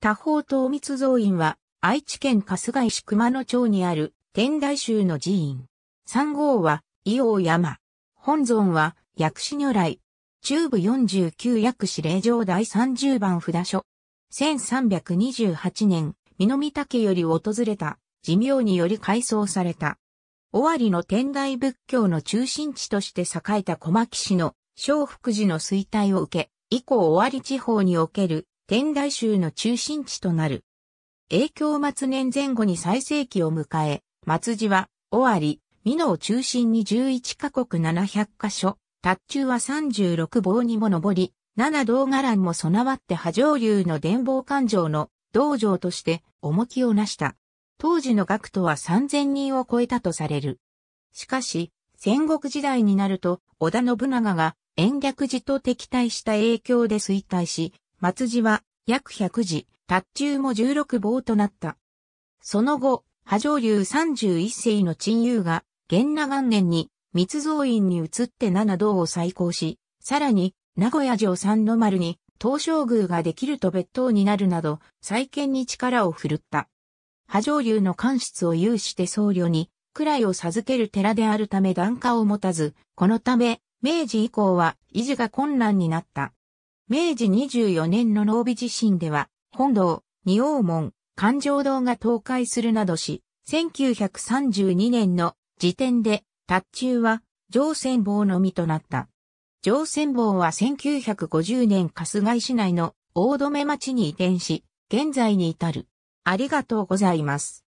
多方東密造院は、愛知県春日井市熊野町にある天台宗の寺院。三号は、伊王山。本尊は、薬師如来。中部49薬師霊場第30番札所。1328年、美見岳より訪れた、寺廟により改装された。尾張の天台仏教の中心地として栄えた小牧市の、小福寺の衰退を受け、以降尾張地方における天台宗の中心地となる。影響末年前後に最盛期を迎え、末寺は、尾張、美濃を中心に11カ国700カ所、達中は36棒にも上り、7道伽藍も備わって波上流の伝法環状の道場として重きをなした。当時の学徒は3000人を超えたとされる。しかし、戦国時代になると、織田信長が延暦寺と敵対した影響で衰退し、松字は約100字、達中も16棒となった。その後、波上流31世の陳友が、元那元年に密造院に移って七道を再興し、さらに、名古屋城三の丸に、東照宮ができると別当になるなど、再建に力を振るった。波上流の官室を有して僧侶に、位を授ける寺であるため段下を持たず、このため、明治以降は維持が困難になった。明治24年の濃尾地震では、本堂、二王門、環状堂が倒壊するなどし、1932年の時点で、達中は、上船坊のみとなった。上船坊は1950年春日井市内の大留町に移転し、現在に至る。ありがとうございます。